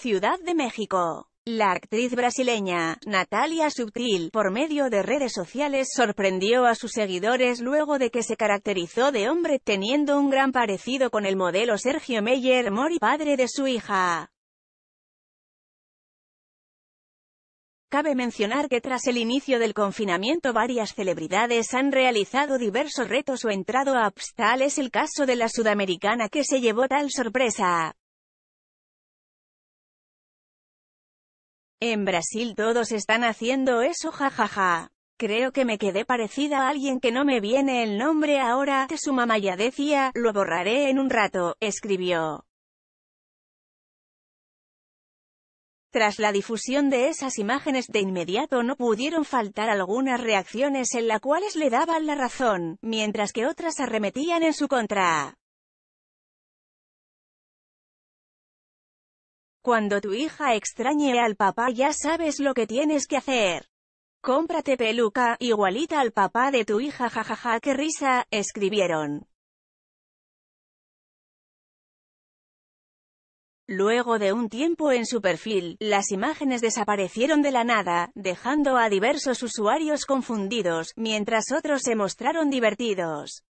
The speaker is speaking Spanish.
Ciudad de México. La actriz brasileña, Natalia Subtil, por medio de redes sociales sorprendió a sus seguidores luego de que se caracterizó de hombre teniendo un gran parecido con el modelo Sergio Meyer Mori, padre de su hija. Cabe mencionar que tras el inicio del confinamiento varias celebridades han realizado diversos retos o entrado a apps, tal es el caso de la sudamericana que se llevó tal sorpresa. En Brasil todos están haciendo eso jajaja. Creo que me quedé parecida a alguien que no me viene el nombre ahora, su mamá ya decía, lo borraré en un rato, escribió. Tras la difusión de esas imágenes de inmediato no pudieron faltar algunas reacciones en las cuales le daban la razón, mientras que otras arremetían en su contra. Cuando tu hija extrañe al papá ya sabes lo que tienes que hacer. Cómprate peluca, igualita al papá de tu hija jajaja qué risa, escribieron. Luego de un tiempo en su perfil, las imágenes desaparecieron de la nada, dejando a diversos usuarios confundidos, mientras otros se mostraron divertidos.